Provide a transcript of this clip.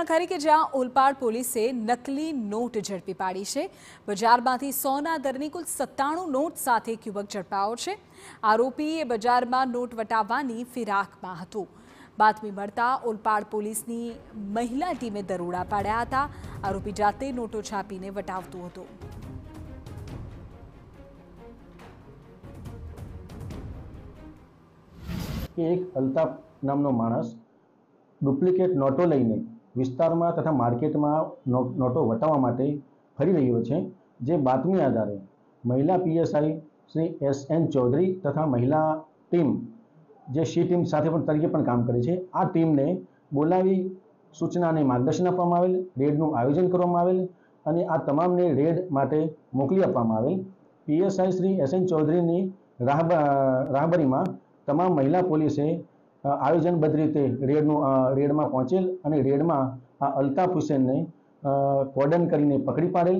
ઘટના ખરી કે જ્યાં ઓલપાડ પોલીસે નકલી નોટ ઝડપી પાડી છે બજારમાંથી સોના દરની કુલ સત્તાણું નોટ સાથે એક યુવક ઝડપાયો છે આરોપીએ બજારમાં નોટ વટાવવાની ફિરાકમાં હતો બાતમી મળતા ઓલપાડ પોલીસની મહિલા ટીમે દરોડા પાડ્યા હતા આરોપી જાતે નોટો છાપીને વટાવતો હતો એક અલ્તાફ નામનો માણસ ડુપ્લિકેટ નોટો લઈને વિસ્તારમાં તથા માર્કેટમાં નોટો વટાવવા માટે ફરી રહ્યો છે જે બાતમી આધારે મહિલા PSI Shri S N Chaudhary તથા મહિલા ટીમ જે સી ટીમ સાથે પણ તરીકે પણ કામ કરે છે આ ટીમને બોલાવી સૂચના અને માર્ગદર્શન આપવામાં આવેલ રેડનું આયોજન કરવામાં આવેલ અને આ તમામને રેડ માટે મોકલી આપવામાં આવેલ પીએસઆઈ શ્રી એસ એન ચૌધરીની રાહબરીમાં તમામ મહિલા પોલીસે આયોજનબદ્ધ રીતે રેડનું રેડમાં પહોંચેલ અને રેડમાં આ અલ્તાફ હુસેનને કોર્ડન કરીને પકડી પાડેલ